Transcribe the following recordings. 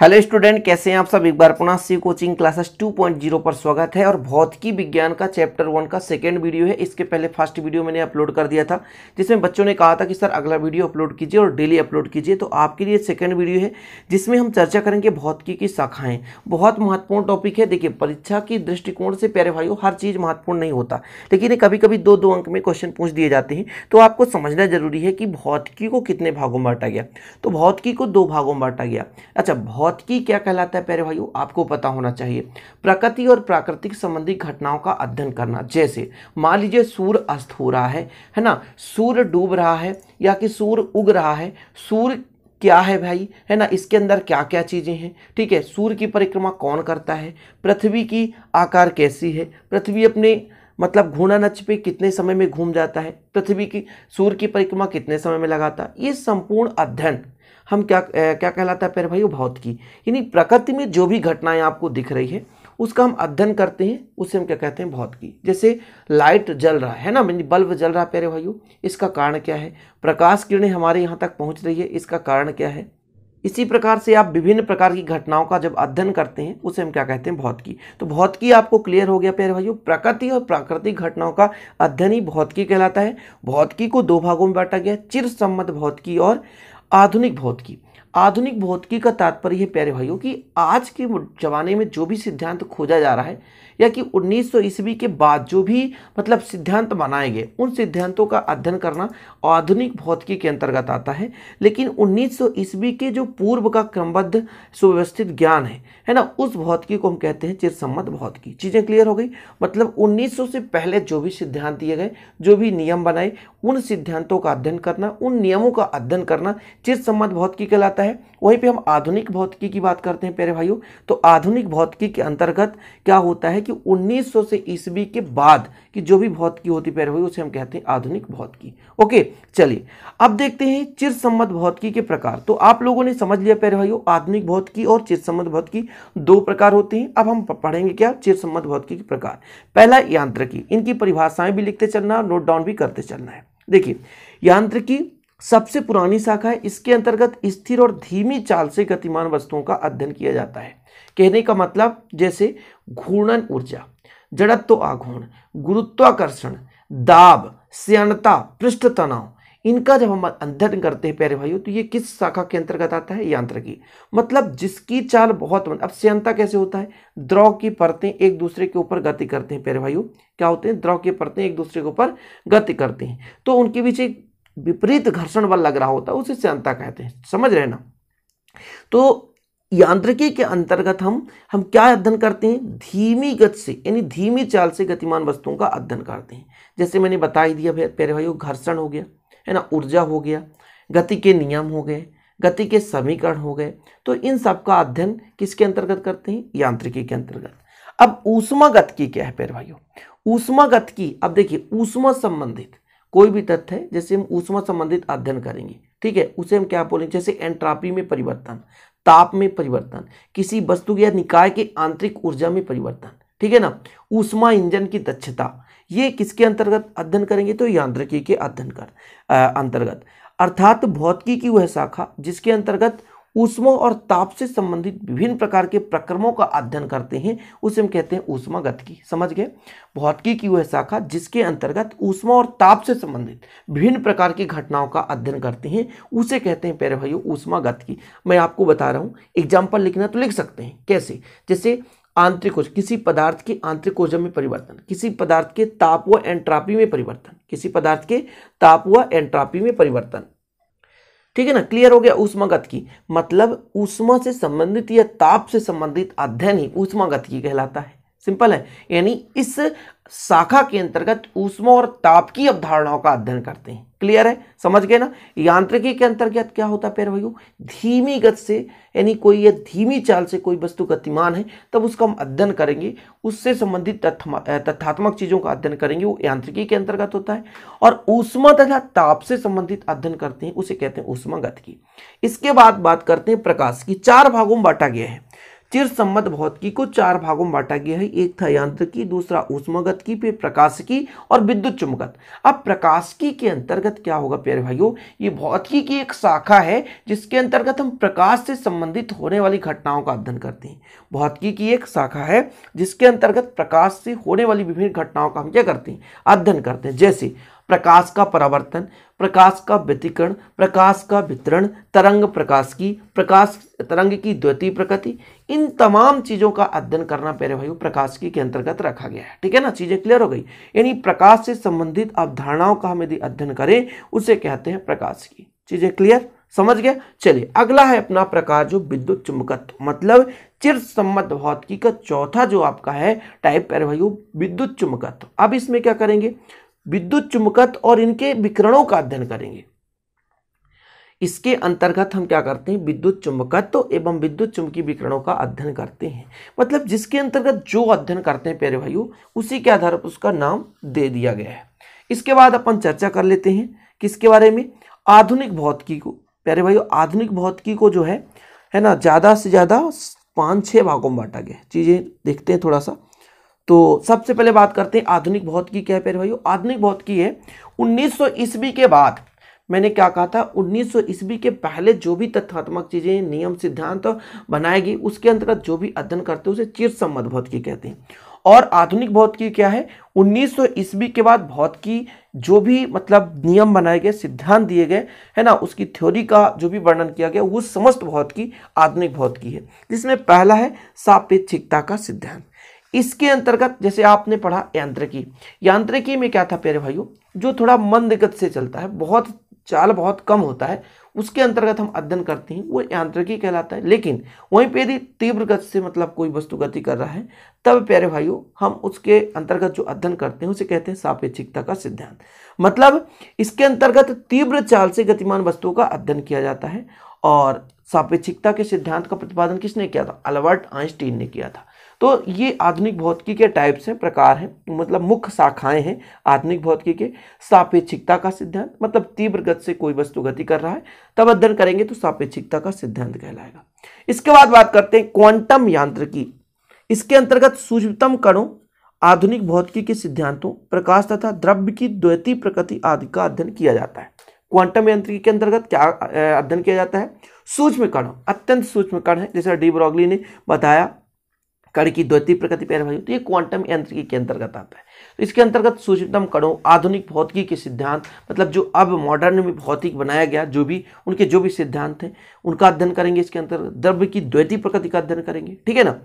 hello student कैसे हैं आप सब एक बार पुनः सी कोचिंग क्लासेस 2.0 पर स्वागत है और भौतिकी विज्ञान का चैप्टर वन का सेकेंड वीडियो है इसके पहले फर्स्ट वीडियो मैंने अपलोड कर दिया था जिसमें बच्चों ने कहा था कि सर अगला वीडियो अपलोड कीजिए और डेली अपलोड कीजिए तो आपके लिए सेकेंड वीडियो है जिसमें हम चर्चा करेंगे भौतिकी की शाखाएँ बहुत महत्वपूर्ण टॉपिक है देखिए परीक्षा की दृष्टिकोण से प्यारे भाइयों हर चीज़ महत्वपूर्ण नहीं होता लेकिन कभी कभी दो दो अंक में क्वेश्चन पूछ दिए जाते हैं तो आपको समझना जरूरी है कि भौतिकी को कितने भागों में बांटा गया तो भौतिकी को दो भागों में बांटा गया अच्छा भौतिकी क्या कहलाता है प्यारे भाइयों आपको पता होना चाहिए प्रकृति और प्राकृतिक संबंधी घटनाओं का अध्ययन करना जैसे मान लीजिए सूर्य अस्त हो रहा है है ना सूर्य डूब रहा है या कि सूर्य उग रहा है सूर्य क्या है भाई है ना इसके अंदर क्या क्या चीज़ें हैं ठीक है सूर्य की परिक्रमा कौन करता है पृथ्वी की आकार कैसी है पृथ्वी अपने मतलब घूर्णन अक्ष पे कितने समय में घूम जाता है पृथ्वी की सूर्य की परिक्रमा कितने समय में लगाता है ये संपूर्ण अध्ययन हम क्या क्या कहलाता है प्यारे भाई भौतिकी यानी प्रकृति में जो भी घटनाएं आपको दिख रही है उसका हम अध्ययन करते हैं उसे हम क्या कहते हैं भौतिकी जैसे लाइट जल रहा है ना मीन बल्ब जल रहा है प्यारे भाई इसका कारण क्या है प्रकाश किरणें हमारे यहाँ तक पहुँच रही है इसका कारण क्या है इसी प्रकार से आप विभिन्न प्रकार की घटनाओं का जब अध्ययन करते हैं उसे हम क्या कहते हैं भौतिकी तो भौतिकी आपको क्लियर हो गया प्यारे भाइयों प्रकृति और प्राकृतिक घटनाओं का अध्ययन ही भौतिकी कहलाता है भौतिकी को दो भागों में बांटा गया चिर सम्मत भौतिकी और आधुनिक भौतिकी आधुनिक भौतिकी का तात्पर्य है प्यारे भाइयों कि आज के जमाने में जो भी सिद्धांत खोजा जा रहा है या कि 1900 ईस्वी के बाद जो भी मतलब सिद्धांत बनाए गए उन सिद्धांतों का अध्ययन करना आधुनिक भौतिकी के अंतर्गत आता है लेकिन 1900 ईस्वी के जो पूर्व का क्रमबद्ध सुव्यवस्थित ज्ञान है है ना उस भौतिकी को हम कहते हैं चिरसम्मत भौतिकी चीज़ें क्लियर हो गई मतलब 1900 से पहले जो भी सिद्धांत दिए गए जो भी नियम बनाए उन सिद्धांतों का अध्ययन करना उन नियमों का अध्ययन करना चिरसम्मत भौतिकी कहलाता है वहीं पर हम आधुनिक भौतिकी की बात करते हैं प्यारे भाइयों तो आधुनिक भौतिकी के अंतर्गत क्या होता है कि 1900 से ईस्वी के बाद कि जो भी भौतिकी होती पैर हुई उसे हम कहते हैं आधुनिक भौतिकी ओके चलिए अब देखते हैं चिर सम्मत भौतिकी के प्रकार तो आप लोगों ने समझ लिया पैर भाई आधुनिक भौतिकी और चिर सम्मत भौतिकी दो प्रकार होते हैं अब हम पढ़ेंगे क्या चिर सम्मत भौतिकी के प्रकार पहला यांत्रिकी इनकी परिभाषाएं भी लिखते चलना नोट डाउन भी करते चलना है देखिए यांत्रिकी सबसे पुरानी शाखा है इसके अंतर्गत स्थिर और धीमी चाल से गतिमान वस्तुओं का अध्ययन किया जाता है कहने का मतलब जैसे घूर्णन ऊर्जा जड़त्व आघूर्ण गुरुत्वाकर्षण दाब स्यानता पृष्ठ तनाव इनका जब हम अध्ययन करते हैं प्यारे भाइयों तो ये किस शाखा के अंतर्गत आता है की मतलब जिसकी चाल बहुत मन अब स्यंता कैसे होता है द्रव की परतें एक दूसरे के ऊपर गति करते हैं प्यारे भाइयों क्या होते हैं द्रव की परतें एक दूसरे के ऊपर गति करते हैं तो उनके बीच एक विपरीत घर्षण बल लग रहा होता है उसे स्यंता कहते हैं समझ रहे ना तो यांत्रिकी के अंतर्गत हम हम क्या अध्ययन करते हैं धीमी गति से यानी धीमी चाल से गतिमान वस्तुओं का अध्ययन करते हैं जैसे मैंने बता ही दिया प्यारे भाई घर्षण हो गया है ना ऊर्जा हो गया गति के नियम हो गए गति के समीकरण हो गए तो इन सब का अध्ययन किसके अंतर्गत करते हैं यांत्रिकी के अंतर्गत अब ऊष्मा की क्या है प्यारे भाइयों ऊष्मा की अब देखिए ऊष्मा संबंधित कोई भी तथ्य है जैसे हम ऊष्मा संबंधित अध्ययन करेंगे ठीक है उसे हम क्या बोलेंगे जैसे एंट्रापी में परिवर्तन ताप में परिवर्तन किसी वस्तु या निकाय के आंतरिक ऊर्जा में परिवर्तन ठीक है ना ऊष्मा इंजन की दक्षता ये किसके अंतर्गत अध्ययन करेंगे तो यांत्रिकी के अध्ययन कर अंतर्गत अर्थात भौतिकी की वह शाखा जिसके अंतर्गत ऊष्मा और ताप से संबंधित विभिन्न प्रकार के प्रक्रमों का अध्ययन करते हैं उसे हम कहते हैं ऊष्मा गतिकी समझ गए भौतिकी की वह शाखा जिसके अंतर्गत ऊष्मा और ताप से संबंधित विभिन्न प्रकार की घटनाओं का अध्ययन करते हैं उसे कहते हैं प्यारे भाइयों ऊष्मा गतिकी मैं आपको बता रहा हूँ एग्जाम्पल लिखना तो लिख सकते हैं कैसे जैसे आंतरिक ऊर्जा किसी पदार्थ के आंतरिक ऊर्जा में परिवर्तन किसी पदार्थ के ताप व एंट्रापी में परिवर्तन किसी पदार्थ के ताप व एंट्रापी में परिवर्तन ठीक है ना क्लियर हो गया ऊष्मागत की मतलब ऊष्मा से संबंधित या ताप से संबंधित अध्ययन ही ऊष्मागत की कहलाता है सिंपल है यानी इस शाखा के अंतर्गत ऊष्मा और ताप की अवधारणाओं का अध्ययन करते हैं क्लियर है समझ गए ना यांत्रिकी के अंतर्गत क्या होता है पेड़ भाइयों धीमी गति से यानी कोई या धीमी चाल से कोई वस्तु गतिमान है तब उसका हम अध्ययन करेंगे उससे संबंधित तथ्यात्मक चीज़ों का अध्ययन करेंगे वो यांत्रिकी के अंतर्गत होता है और ऊष्मा तथा ताप से संबंधित अध्ययन करते हैं उसे कहते हैं ऊष्मा गति इसके बाद बात करते हैं प्रकाश की चार भागों में बांटा गया है चिर संबद्ध भौतिकी को चार भागों में बांटा गया है एक था यंत्र की दूसरा की फिर प्रकाश की और विद्युत चुंबकत अब प्रकाश की के अंतर्गत क्या होगा प्यारे भाइयों ये भौतिकी की एक शाखा है जिसके अंतर्गत हम प्रकाश से संबंधित होने वाली घटनाओं का अध्ययन करते हैं भौतिकी की एक शाखा है जिसके अंतर्गत प्रकाश से होने वाली विभिन्न घटनाओं का हम क्या करते हैं अध्ययन करते हैं जैसे प्रकाश का परावर्तन प्रकाश का व्यतिकरण प्रकाश का वितरण तरंग प्रकाश की प्रकाश तरंग की द्वितीय प्रकृति इन तमाम चीज़ों का अध्ययन करना पेरे भाइयों प्रकाश की के अंतर्गत रखा गया है ठीक है ना चीज़ें क्लियर हो गई यानी प्रकाश से संबंधित अवधारणाओं का हम यदि अध्ययन करें उसे कहते हैं प्रकाश की चीज़ें क्लियर समझ गया चलिए अगला है अपना प्रकार जो विद्युत चुंबकत्व मतलब चिर सम्मत भौतिकी का चौथा जो आपका है टाइप पैरवायु विद्युत चुंबकत्व अब इसमें क्या करेंगे विद्युत चुंबकत्व और इनके विकरणों का अध्ययन करेंगे इसके अंतर्गत हम क्या करते हैं विद्युत चुंबकत्व एवं विद्युत चुंबकीय विकरणों का अध्ययन करते हैं मतलब जिसके अंतर्गत जो अध्ययन करते हैं प्यारे भाइयों उसी के आधार पर उसका नाम दे दिया गया है इसके बाद अपन चर्चा कर लेते हैं किसके बारे में आधुनिक भौतिकी को प्यारे भाइयों आधुनिक भौतिकी को जो है है ना ज़्यादा से ज़्यादा पाँच छः भागों में बांटा गया चीज़ें देखते हैं थोड़ा सा तो सबसे पहले बात करते हैं आधुनिक भौतिकी क्या है प्यारे भाइयों आधुनिक भौतिकी है 1900 ईस्वी के बाद मैंने क्या कहा था 1900 ईस्वी के पहले जो भी तथ्यात्मक चीज़ें नियम सिद्धांत तो बनाए गई उसके अंतर्गत जो भी अध्ययन करते हैं उसे चिर संबद्ध भौतिकी कहते हैं और आधुनिक भौतिकी क्या है 1900 ईस्वी के बाद भौतिकी जो भी मतलब नियम बनाए गए सिद्धांत दिए गए है ना उसकी थ्योरी का जो भी वर्णन किया गया वो समस्त भौतिकी आधुनिक भौतिकी है जिसमें पहला है सापेक्षिकता का सिद्धांत इसके अंतर्गत जैसे आपने पढ़ा यांत्रिकी यांत्रिकी में क्या था प्यारे भाइयों जो थोड़ा मंद से चलता है बहुत चाल बहुत कम होता है उसके अंतर्गत हम अध्ययन करते हैं वो यांत्रिकी कहलाता है लेकिन वहीं पर यदि तीव्र गति से मतलब कोई वस्तु गति कर रहा है तब प्यारे भाइयों हम उसके अंतर्गत जो अध्ययन करते हैं उसे कहते हैं सापेक्षिकता का सिद्धांत मतलब इसके अंतर्गत तीव्र चाल से गतिमान वस्तुओं का अध्ययन किया जाता है और सापेक्षिकता के सिद्धांत का प्रतिपादन किसने किया था अल्बर्ट आइंस्टीन ने किया था तो ये आधुनिक भौतिकी के टाइप्स हैं प्रकार हैं मतलब मुख्य शाखाएं हैं आधुनिक भौतिकी के सापेक्षिकता का सिद्धांत मतलब तीव्र गति से कोई वस्तु गति कर रहा है तब अध्ययन करेंगे तो सापेक्षिकता का सिद्धांत कहलाएगा इसके बाद बात करते हैं क्वांटम यांत्रिकी इसके अंतर्गत सूक्ष्मतम कणों आधुनिक भौतिकी के सिद्धांतों प्रकाश तथा द्रव्य की द्वैती प्रकृति आदि का अध्ययन किया जाता है क्वांटम यांत्रिकी के अंतर्गत क्या अध्ययन किया जाता है सूक्ष्म कण अत्यंत सूक्ष्म कण है जैसे डी ब्रॉगली ने बताया कण की द्वितीय प्रकृति प्यारे भाई तो ये क्वांटम यांत्रिकी के अंतर्गत आता है तो इसके अंतर्गत सूचितम कणों आधुनिक भौतिकी के सिद्धांत मतलब जो अब मॉडर्न में भौतिक बनाया गया जो भी उनके जो भी सिद्धांत हैं उनका अध्ययन करेंगे इसके अंतर्गत द्रव्य की द्वैतीय प्रकृति का अध्ययन करेंगे ठीक है ना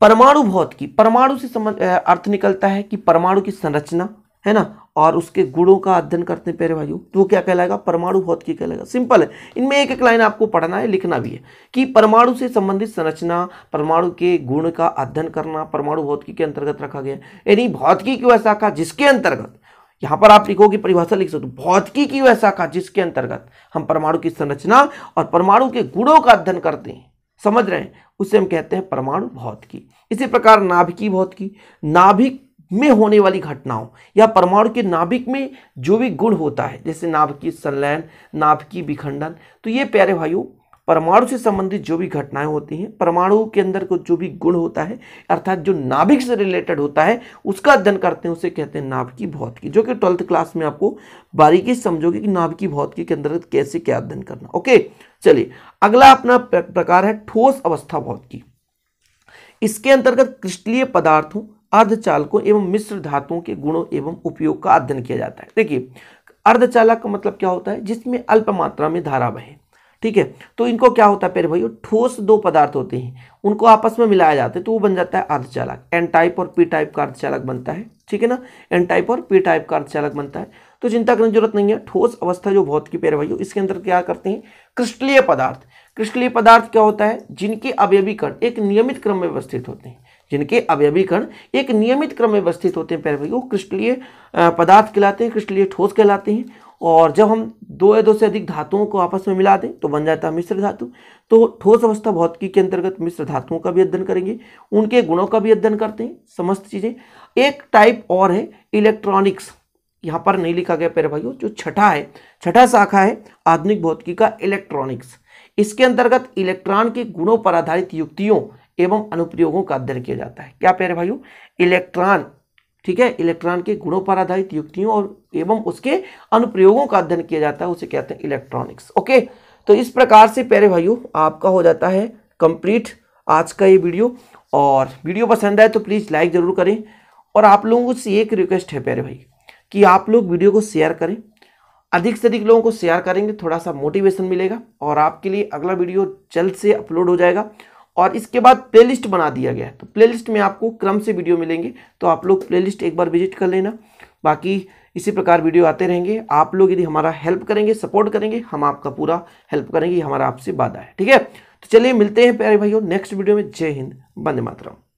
परमाणु भौतिकी परमाणु से संबंध अर्थ निकलता है कि परमाणु की संरचना है ना और उसके गुणों का अध्ययन करते हैं प्यारे भाइयों तो वो क्या कहलाएगा परमाणु भौतिकी कहलाएगा सिंपल है इनमें एक एक लाइन आपको पढ़ना है लिखना भी है कि परमाणु से संबंधित संरचना परमाणु के गुण का अध्ययन करना परमाणु भौतिकी के अंतर्गत रखा गया यानी भौतिकी की वह शाखा जिसके अंतर्गत यहाँ पर आप लिखोगे परिभाषा लिख सकते भौतिकी की वह शाखा जिसके अंतर्गत हम परमाणु की संरचना और परमाणु के गुणों का अध्ययन करते हैं समझ रहे हैं उसे हम कहते हैं परमाणु भौतिकी इसी प्रकार नाभिकी भौतिकी नाभिक में होने वाली घटनाओं या परमाणु के नाभिक में जो भी गुण होता है जैसे नाभिकीय संलयन नाभिकीय विखंडन तो ये प्यारे भाइयों परमाणु से संबंधित जो भी घटनाएं होती हैं परमाणु के अंदर को जो भी गुण होता है अर्थात जो नाभिक से रिलेटेड होता है उसका अध्ययन करते हैं उसे कहते हैं की भौतिकी जो कि ट्वेल्थ क्लास में आपको बारीकी समझोगे कि की भौतिकी के अंतर्गत कैसे क्या अध्ययन करना ओके चलिए अगला अपना प्रकार है ठोस अवस्था भौतिकी इसके अंतर्गत क्रिस्टलीय पदार्थों अर्धचालकों एवं मिश्र धातुओं के गुणों एवं उपयोग का अध्ययन किया जाता है देखिए अर्धचालक का मतलब क्या होता है जिसमें अल्प मात्रा में धारा बहे ठीक है तो इनको क्या होता है पेरे भाइयों ठोस दो पदार्थ होते हैं उनको आपस में मिलाया जाता है तो वो बन जाता है अर्धचालक एन टाइप और पी टाइप का अर्धचालक बनता है ठीक है ना एन टाइप और पी टाइप का अर्धचालक बनता है तो चिंता करने की जरूरत नहीं है ठोस अवस्था जो बहुत की पेरे भाइयों इसके अंदर क्या करते हैं क्रिस्टलीय पदार्थ क्रिस्टलीय पदार्थ क्या होता है जिनके अवयवीकरण एक नियमित क्रम में व्यवस्थित होते हैं जिनके अवयवीकरण एक नियमित क्रम में व्यवस्थित होते हैं पैरवी वो क्रिस्टलीय पदार्थ कहलाते हैं क्रिस्टलीय ठोस कहलाते हैं और जब हम दो या दो से अधिक धातुओं को आपस में मिला दें तो बन जाता है मिश्र धातु तो ठोस अवस्था भौतिकी के अंतर्गत मिश्र धातुओं का भी अध्ययन करेंगे उनके गुणों का भी अध्ययन करते हैं समस्त चीज़ें एक टाइप और है इलेक्ट्रॉनिक्स यहाँ पर नहीं लिखा गया पैर भाइयों जो छठा है छठा शाखा है आधुनिक भौतिकी का इलेक्ट्रॉनिक्स इसके अंतर्गत इलेक्ट्रॉन के गुणों पर आधारित युक्तियों एवं अनुप्रयोगों का अध्ययन किया जाता है क्या प्यारे भाइयों इलेक्ट्रॉन ठीक है इलेक्ट्रॉन के गुणों पर आधारित युक्तियों और एवं उसके अनुप्रयोगों का अध्ययन किया जाता है उसे कहते हैं इलेक्ट्रॉनिक्स ओके तो इस प्रकार से प्यारे भाइयों आपका हो जाता है कंप्लीट आज का ये वीडियो और वीडियो पसंद आए तो प्लीज़ लाइक ज़रूर करें और आप लोगों से एक रिक्वेस्ट है प्यारे भाई कि आप लोग वीडियो को शेयर करें अधिक से अधिक लोगों को शेयर करेंगे थोड़ा सा मोटिवेशन मिलेगा और आपके लिए अगला वीडियो जल्द से अपलोड हो जाएगा और इसके बाद प्लेलिस्ट बना दिया गया है तो प्लेलिस्ट में आपको क्रम से वीडियो मिलेंगे तो आप लोग प्लेलिस्ट एक बार विजिट कर लेना बाकी इसी प्रकार वीडियो आते रहेंगे आप लोग यदि हमारा हेल्प करेंगे सपोर्ट करेंगे हम आपका पूरा हेल्प करेंगे हमारा आपसे वादा है ठीक है तो चलिए मिलते हैं प्यारे भाइयों नेक्स्ट वीडियो में जय हिंद बंदे मातरम